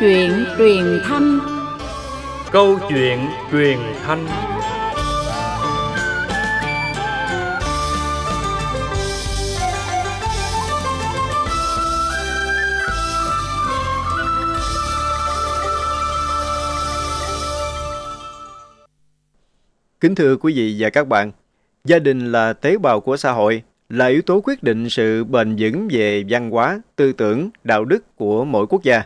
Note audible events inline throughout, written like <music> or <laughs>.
chuyện truyền thanh Câu chuyện truyền thanh Kính thưa quý vị và các bạn, gia đình là tế bào của xã hội, là yếu tố quyết định sự bền vững về văn hóa, tư tưởng, đạo đức của mỗi quốc gia.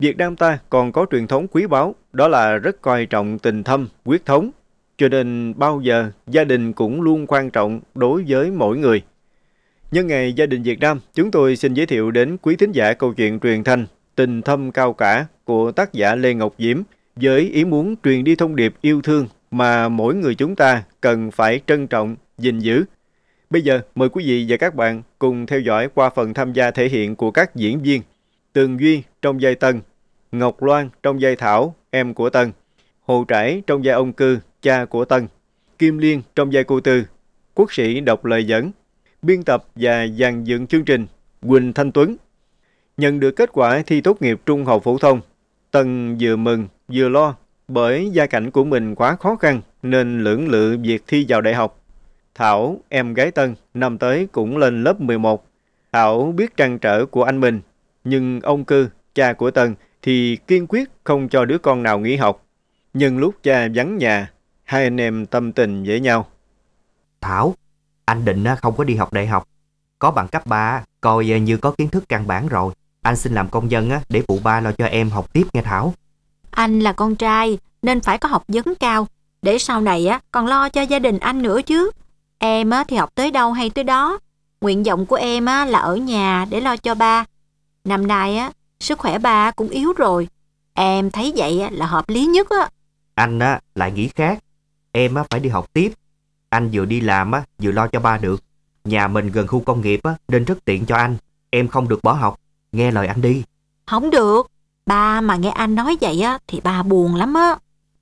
Việt Nam ta còn có truyền thống quý báu, đó là rất coi trọng tình thâm, quyết thống. Cho nên bao giờ gia đình cũng luôn quan trọng đối với mỗi người. Nhân ngày gia đình Việt Nam, chúng tôi xin giới thiệu đến quý thính giả câu chuyện truyền thanh Tình thâm cao cả của tác giả Lê Ngọc Diễm với ý muốn truyền đi thông điệp yêu thương mà mỗi người chúng ta cần phải trân trọng, gìn giữ. Bây giờ, mời quý vị và các bạn cùng theo dõi qua phần tham gia thể hiện của các diễn viên Tường Duy trong giai tầng Ngọc Loan trong giai Thảo, em của Tân. Hồ Trải trong vai ông Cư, cha của Tân. Kim Liên trong vai cô Tư. Quốc sĩ đọc lời dẫn. Biên tập và dàn dựng chương trình Quỳnh Thanh Tuấn. Nhận được kết quả thi tốt nghiệp trung học phổ thông, Tân vừa mừng vừa lo bởi gia cảnh của mình quá khó khăn nên lưỡng lự việc thi vào đại học. Thảo, em gái Tân, năm tới cũng lên lớp 11. Thảo biết trăn trở của anh mình, nhưng ông Cư, cha của Tân, thì kiên quyết không cho đứa con nào nghỉ học. Nhưng lúc cha vắng nhà, hai anh em tâm tình với nhau. Thảo, anh định ờ, không có đi học đại học. Có bằng cấp 3, coi ờ, như có kiến thức căn bản rồi. Anh xin làm công dân ờ, để phụ ba lo cho em học tiếp nghe Thảo. Anh là con trai nên phải có học vấn cao để sau này á còn lo cho gia đình anh nữa chứ. Em á thì học tới đâu hay tới đó. Nguyện vọng của em á là ở nhà để lo cho ba. Năm nay á Sức khỏe bà cũng yếu rồi. Em thấy vậy là hợp lý nhất á. Anh á, lại nghĩ khác. Em á, phải đi học tiếp. Anh vừa đi làm á, vừa lo cho ba được. Nhà mình gần khu công nghiệp á, nên rất tiện cho anh. Em không được bỏ học. Nghe lời anh đi. Không được. Ba mà nghe anh nói vậy á, thì ba buồn lắm á.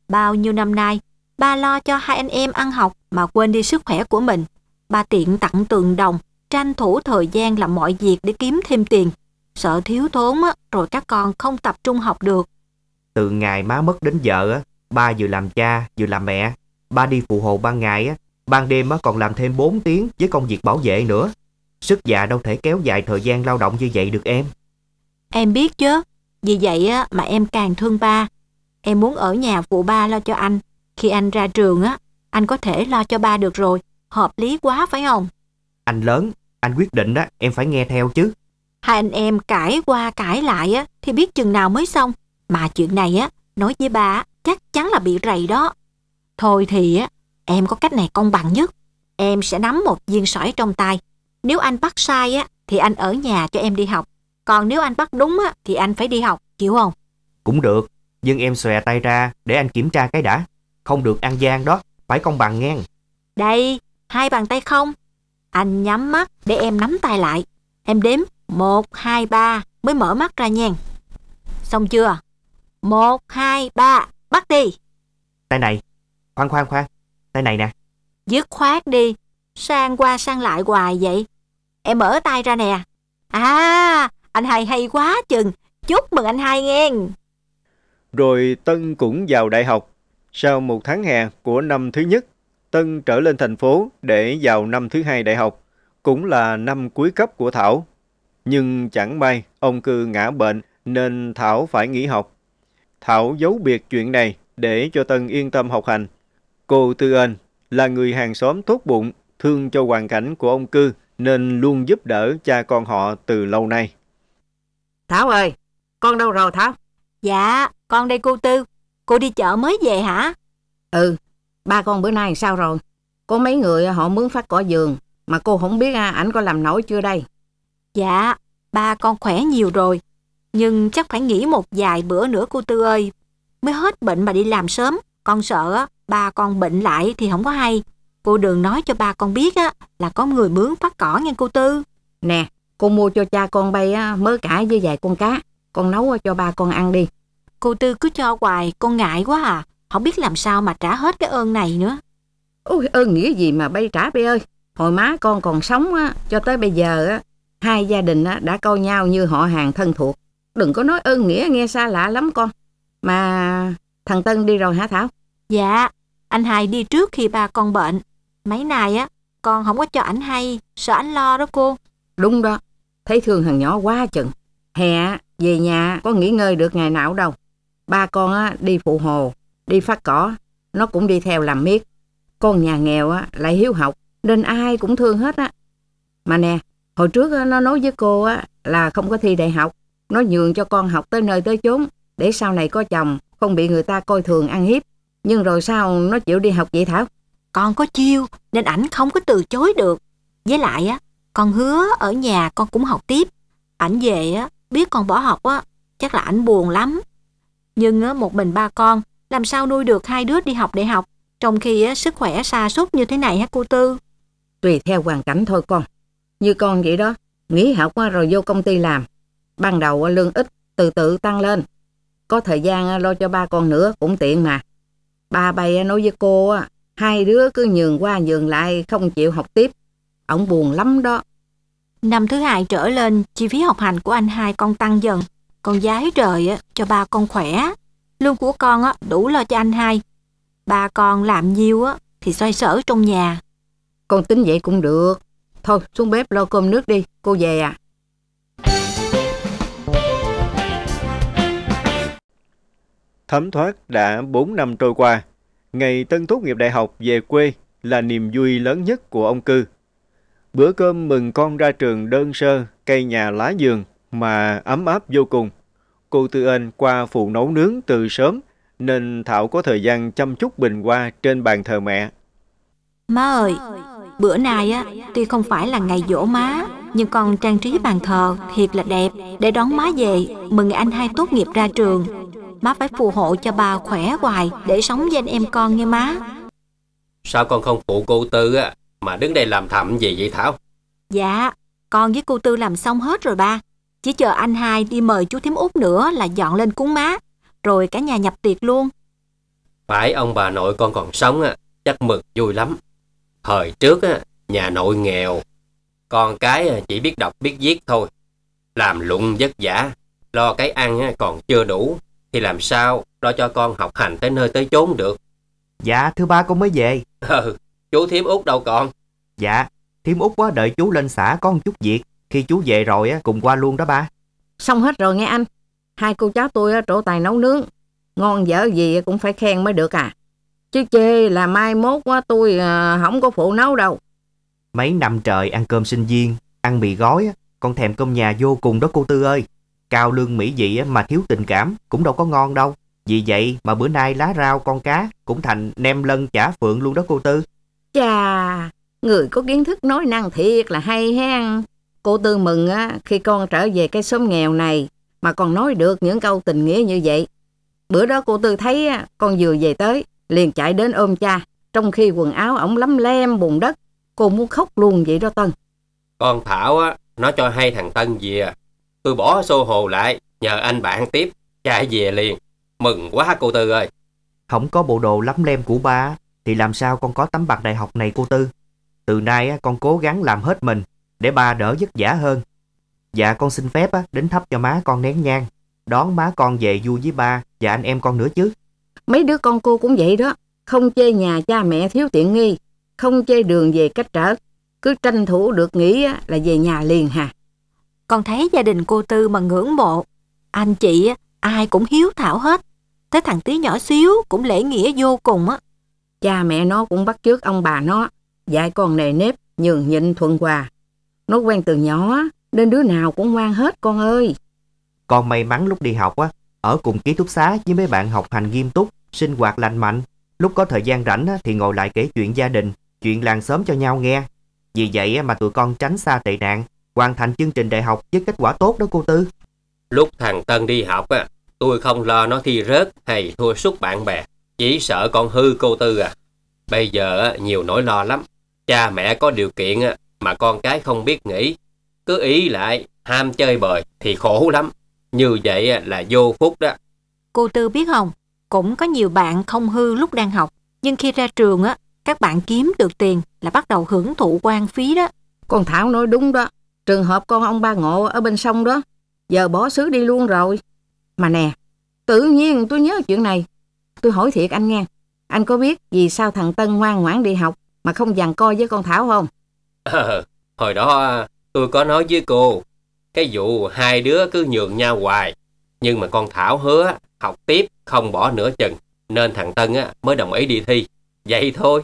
Bao nhiêu năm nay, ba lo cho hai anh em ăn học mà quên đi sức khỏe của mình. Ba tiện tặng tường đồng, tranh thủ thời gian làm mọi việc để kiếm thêm tiền sợ thiếu thốn á, rồi các con không tập trung học được. Từ ngày má mất đến giờ, á, ba vừa làm cha vừa làm mẹ. Ba đi phụ hộ ban ngày, á, ban đêm á, còn làm thêm 4 tiếng với công việc bảo vệ nữa. Sức già đâu thể kéo dài thời gian lao động như vậy được em. Em biết chứ, vì vậy á, mà em càng thương ba. Em muốn ở nhà phụ ba lo cho anh. Khi anh ra trường, á, anh có thể lo cho ba được rồi. Hợp lý quá phải không? Anh lớn, anh quyết định đó em phải nghe theo chứ. Hai anh em cãi qua cãi lại á, thì biết chừng nào mới xong. Mà chuyện này á, nói với bà chắc chắn là bị rầy đó. Thôi thì á, em có cách này công bằng nhất. Em sẽ nắm một viên sỏi trong tay. Nếu anh bắt sai á, thì anh ở nhà cho em đi học. Còn nếu anh bắt đúng á, thì anh phải đi học, chịu không? Cũng được, nhưng em xòe tay ra để anh kiểm tra cái đã. Không được ăn gian đó, phải công bằng nghe. Đây, hai bàn tay không. Anh nhắm mắt để em nắm tay lại. Em đếm một hai ba mới mở mắt ra nha. Xong chưa? một hai ba bắt đi. Tay này, khoan khoan khoan, tay này nè. Dứt khoát đi, sang qua sang lại hoài vậy. Em mở tay ra nè. À, anh hai hay quá chừng, chúc mừng anh hai nghe. Rồi Tân cũng vào đại học. Sau một tháng hè của năm thứ nhất, Tân trở lên thành phố để vào năm thứ hai đại học, cũng là năm cuối cấp của Thảo nhưng chẳng may, ông Cư ngã bệnh nên Thảo phải nghỉ học. Thảo giấu biệt chuyện này để cho Tân yên tâm học hành. Cô Tư Ên là người hàng xóm tốt bụng, thương cho hoàn cảnh của ông Cư nên luôn giúp đỡ cha con họ từ lâu nay. Thảo ơi, con đâu rồi Thảo? Dạ, con đây cô Tư. Cô đi chợ mới về hả? Ừ, ba con bữa nay sao rồi? Có mấy người họ mướn phát cỏ giường mà cô không biết à, ảnh có làm nổi chưa đây. Dạ, ba con khỏe nhiều rồi, nhưng chắc phải nghỉ một vài bữa nữa cô Tư ơi. Mới hết bệnh mà đi làm sớm, con sợ ba con bệnh lại thì không có hay. Cô đừng nói cho ba con biết á, là có người mướn phát cỏ nghe cô Tư. Nè, cô mua cho cha con bay á, mớ cải với vài con cá, con nấu cho ba con ăn đi. Cô Tư cứ cho hoài, con ngại quá à, không biết làm sao mà trả hết cái ơn này nữa. Ôi ơn nghĩa gì mà bay trả bay ơi, hồi má con còn sống á, cho tới bây giờ á, Hai gia đình đã coi nhau như họ hàng thân thuộc. Đừng có nói ơn nghĩa nghe xa lạ lắm con. Mà thằng Tân đi rồi hả Thảo? Dạ, anh hai đi trước khi ba con bệnh. Mấy này á, con không có cho ảnh hay, sợ ảnh lo đó cô. Đúng đó, thấy thương thằng nhỏ quá chừng. Hè về nhà có nghỉ ngơi được ngày nào đâu. Ba con á, đi phụ hồ, đi phát cỏ, nó cũng đi theo làm miết. Con nhà nghèo á, lại hiếu học, nên ai cũng thương hết á. Mà nè, Hồi trước nó nói với cô á, là không có thi đại học, nó nhường cho con học tới nơi tới chốn để sau này có chồng, không bị người ta coi thường ăn hiếp. Nhưng rồi sao nó chịu đi học vậy Thảo? Con có chiêu nên ảnh không có từ chối được. Với lại á, con hứa ở nhà con cũng học tiếp. Ảnh về á, biết con bỏ học á, chắc là ảnh buồn lắm. Nhưng á, một mình ba con, làm sao nuôi được hai đứa đi học đại học, trong khi á, sức khỏe xa suốt như thế này hả cô Tư? Tùy theo hoàn cảnh thôi con. Như con vậy đó, nghỉ học qua rồi vô công ty làm. Ban đầu lương ít, từ từ tăng lên. Có thời gian lo cho ba con nữa cũng tiện mà. Ba bay nói với cô, hai đứa cứ nhường qua nhường lại không chịu học tiếp. Ông buồn lắm đó. Năm thứ hai trở lên, chi phí học hành của anh hai con tăng dần. Con giái trời cho ba con khỏe. Lương của con đủ lo cho anh hai. Ba con làm nhiêu thì xoay sở trong nhà. Con tính vậy cũng được. Thôi xuống bếp lo cơm nước đi, cô về à. Thấm thoát đã 4 năm trôi qua. Ngày Tân tốt nghiệp đại học về quê là niềm vui lớn nhất của ông Cư. Bữa cơm mừng con ra trường đơn sơ, cây nhà lá giường mà ấm áp vô cùng. Cô Tư Anh qua phụ nấu nướng từ sớm nên Thảo có thời gian chăm chút bình hoa trên bàn thờ mẹ. Má ơi, Bữa nay á, tuy không phải là ngày dỗ má, nhưng con trang trí bàn thờ thiệt là đẹp để đón má về mừng anh hai tốt nghiệp ra trường. Má phải phù hộ cho bà khỏe hoài để sống với anh em con nghe má. Sao con không phụ cô Tư á, mà đứng đây làm thầm gì vậy Thảo? Dạ, con với cô Tư làm xong hết rồi ba. Chỉ chờ anh hai đi mời chú Thím Út nữa là dọn lên cúng má, rồi cả nhà nhập tiệc luôn. Phải ông bà nội con còn sống á, chắc mừng vui lắm. Thời trước á, nhà nội nghèo, con cái à, chỉ biết đọc biết viết thôi. Làm lụng vất vả, lo cái ăn còn chưa đủ, thì làm sao lo cho con học hành tới nơi tới chốn được. Dạ, thưa ba con mới về. <laughs> Ừ, chú Thiếm Út đâu con? Dạ, Thiếm Út quá đợi chú lên xã có một chút việc. Khi chú về rồi á, cùng qua luôn đó ba. Xong hết rồi nghe anh. Hai cô cháu tôi á, trổ tài nấu nướng. Ngon dở gì cũng phải khen mới được à. Chứ chê là mai mốt quá tôi à, không có phụ nấu đâu. Mấy năm trời ăn cơm sinh viên, ăn mì gói, con thèm cơm nhà vô cùng đó cô Tư ơi. Cao lương mỹ vị mà thiếu tình cảm cũng đâu có ngon đâu. Vì vậy mà bữa nay lá rau con cá cũng thành nem lân chả phượng luôn đó cô Tư. Chà, người có kiến thức nói năng thiệt là hay hen. Cô Tư mừng á khi con trở về cái xóm nghèo này mà còn nói được những câu tình nghĩa như vậy. Bữa đó cô Tư thấy con vừa về tới liền chạy đến ôm cha, trong khi quần áo ổng lấm lem bùn đất. Cô muốn khóc luôn vậy đó Tân. Con Thảo á, nó cho hay thằng Tân về. Tôi bỏ xô hồ lại, nhờ anh bạn tiếp, chạy về liền. Mừng quá cô Tư ơi. Không có bộ đồ lấm lem của ba, thì làm sao con có tấm bằng đại học này cô Tư. Từ nay á con cố gắng làm hết mình, để ba đỡ vất vả hơn. Dạ con xin phép á đến thắp cho má con nén nhang, đón má con về vui với ba và anh em con nữa chứ. Mấy đứa con cô cũng vậy đó, không chê nhà cha mẹ thiếu tiện nghi, không chê đường về cách trở, cứ tranh thủ được nghỉ là về nhà liền hà. Con thấy gia đình cô Tư mà ngưỡng mộ, anh chị ai cũng hiếu thảo hết, tới thằng tí nhỏ xíu cũng lễ nghĩa vô cùng á. Cha mẹ nó cũng bắt chước ông bà nó, dạy con nề nếp, nhường nhịn thuận hòa. Nó quen từ nhỏ nên đứa nào cũng ngoan hết con ơi. Con may mắn lúc đi học á, ở cùng ký túc xá với mấy bạn học hành nghiêm túc, sinh hoạt lành mạnh. Lúc có thời gian rảnh thì ngồi lại kể chuyện gia đình, chuyện làng xóm cho nhau nghe. Vì vậy mà tụi con tránh xa tệ nạn, hoàn thành chương trình đại học với kết quả tốt đó cô Tư. Lúc thằng Tân đi học, á, tôi không lo nó thi rớt hay thua suốt bạn bè, chỉ sợ con hư cô Tư à. Bây giờ nhiều nỗi lo lắm, cha mẹ có điều kiện mà con cái không biết nghĩ, cứ ý lại ham chơi bời thì khổ lắm. Như vậy là vô phúc đó. Cô Tư biết không, cũng có nhiều bạn không hư lúc đang học, nhưng khi ra trường á, các bạn kiếm được tiền là bắt đầu hưởng thụ quan phí đó. Con Thảo nói đúng đó, trường hợp con ông ba ngộ ở bên sông đó, giờ bỏ xứ đi luôn rồi. Mà nè, tự nhiên tôi nhớ chuyện này, tôi hỏi thiệt anh nghe, anh có biết vì sao thằng Tân ngoan ngoãn đi học mà không dằn coi với con Thảo không? À, hồi đó tôi có nói với cô, cái vụ hai đứa cứ nhường nhau hoài, nhưng mà con Thảo hứa học tiếp không bỏ nửa chừng, nên thằng Tân á, mới đồng ý đi thi. Vậy thôi.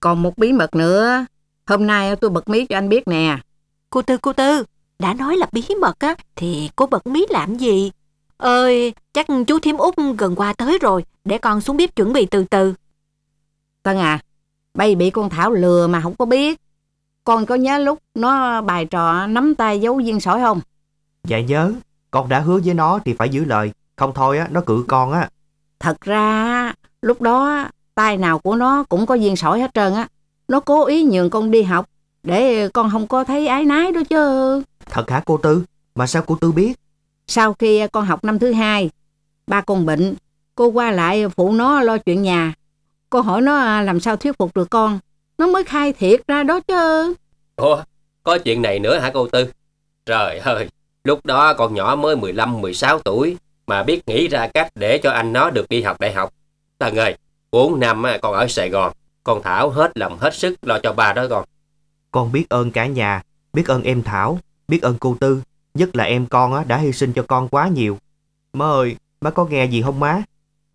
Còn một bí mật nữa, hôm nay tôi bật mí cho anh biết nè. Cô Tư, cô Tư, đã nói là bí mật á, thì cô bật mí làm gì? Ơi, chắc chú Thiếm Út gần qua tới rồi, để con xuống bếp chuẩn bị từ từ. Tân à, bay bị con Thảo lừa mà không có biết. Con có nhớ lúc nó bài trò nắm tay giấu viên sỏi không? Dạ nhớ, con đã hứa với nó thì phải giữ lời. Không thôi á, nó cự con á. Thật ra, lúc đó tay nào của nó cũng có viên sỏi hết trơn á. Nó cố ý nhường con đi học để con không có thấy ái nái đó chứ. Thật hả cô Tư? Mà sao cô Tư biết? Sau khi con học năm thứ hai, ba con bệnh, cô qua lại phụ nó lo chuyện nhà. Cô hỏi nó à, làm sao thuyết phục được con, nó mới khai thiệt ra đó chứ. Ủa, có chuyện này nữa hả cô Tư? Trời ơi, lúc đó con nhỏ mới 15-16 tuổi, mà biết nghĩ ra cách để cho anh nó được đi học đại học. Thần ơi, 4 năm con ở Sài Gòn, con Thảo hết lòng hết sức lo cho ba đó con. Con biết ơn cả nhà, biết ơn em Thảo, biết ơn cô Tư, nhất là em con đã hy sinh cho con quá nhiều. Má ơi, má có nghe gì không má?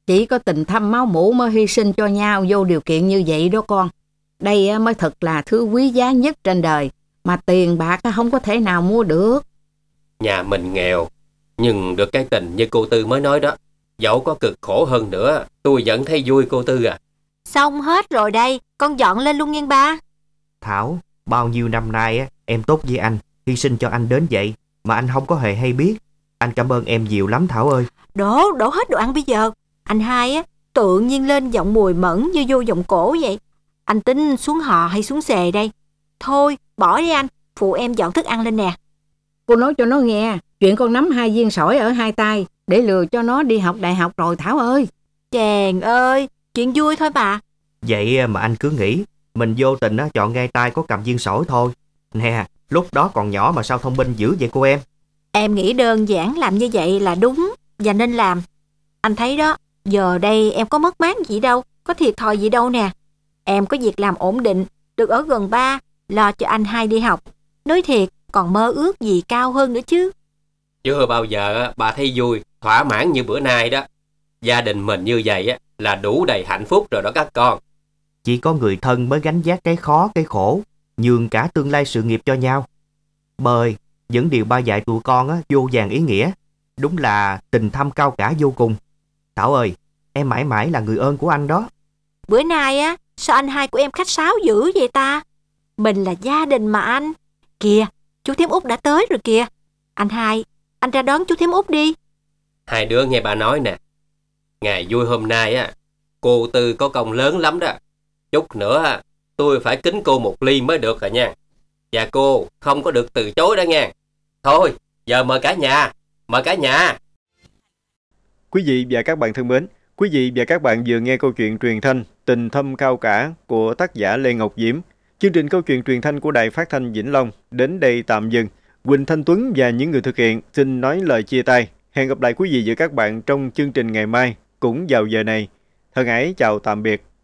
Chỉ có tình thăm máu mủ mới hy sinh cho nhau vô điều kiện như vậy đó con. Đây mới thật là thứ quý giá nhất trên đời, mà tiền bạc không có thể nào mua được. Nhà mình nghèo, nhưng được cái tình như cô Tư mới nói đó, dẫu có cực khổ hơn nữa, tôi vẫn thấy vui cô Tư à. Xong hết rồi đây, con dọn lên luôn nghiêng ba. Thảo, bao nhiêu năm nay em tốt với anh, hy sinh cho anh đến vậy, mà anh không có hề hay biết. Anh cảm ơn em nhiều lắm Thảo ơi. Đổ, đổ hết đồ ăn bây giờ. Anh hai á, tự nhiên lên giọng mùi mẫn như vô giọng cổ vậy. Anh tính xuống hò hay xuống xề đây? Thôi, bỏ đi anh, phụ em dọn thức ăn lên nè. Cô nói cho nó nghe, Chuyện con nắm hai viên sỏi ở hai tay để lừa cho nó đi học đại học rồi Thảo ơi. Chàng ơi, chuyện vui thôi bà. Vậy mà anh cứ nghĩ, mình vô tình chọn ngay tay có cầm viên sỏi thôi. Nè, lúc đó còn nhỏ mà sao thông minh dữ vậy cô em? Em nghĩ đơn giản làm như vậy là đúng và nên làm. Anh thấy đó, giờ đây em có mất mát gì đâu, có thiệt thòi gì đâu nè. Em có việc làm ổn định, được ở gần ba, lo cho anh hai đi học. Nói thiệt, còn mơ ước gì cao hơn nữa chứ. Chưa bao giờ bà thấy vui, thỏa mãn như bữa nay đó. Gia đình mình như vậy là đủ đầy hạnh phúc rồi đó các con. Chỉ có người thân mới gánh vác cái khó, cái khổ, nhường cả tương lai sự nghiệp cho nhau. Bởi những điều ba dạy tụi con á, vô vàng ý nghĩa, đúng là tình thâm cao cả vô cùng. Thảo ơi, em mãi mãi là người ơn của anh đó. Bữa nay á, sao anh hai của em khách sáo dữ vậy ta? Mình là gia đình mà anh. Kìa, chú Thiếm Út đã tới rồi kìa. Anh hai, anh ra đón chú Thím Út đi. Hai đứa nghe bà nói nè. Ngày vui hôm nay á, cô Tư có công lớn lắm đó. Chút nữa á, tôi phải kính cô một ly mới được à nha. Và cô không có được từ chối đó nha. Thôi, giờ mời cả nhà, mời cả nhà. Quý vị và các bạn thân mến, quý vị và các bạn vừa nghe câu chuyện truyền thanh Tình thâm cao cả của tác giả Lê Ngọc Diễm. Chương trình câu chuyện truyền thanh của Đài Phát thanh Vĩnh Long đến đây tạm dừng. Quỳnh Thanh Tuấn và những người thực hiện xin nói lời chia tay. Hẹn gặp lại quý vị và các bạn trong chương trình ngày mai cũng vào giờ này. Thân ái chào tạm biệt.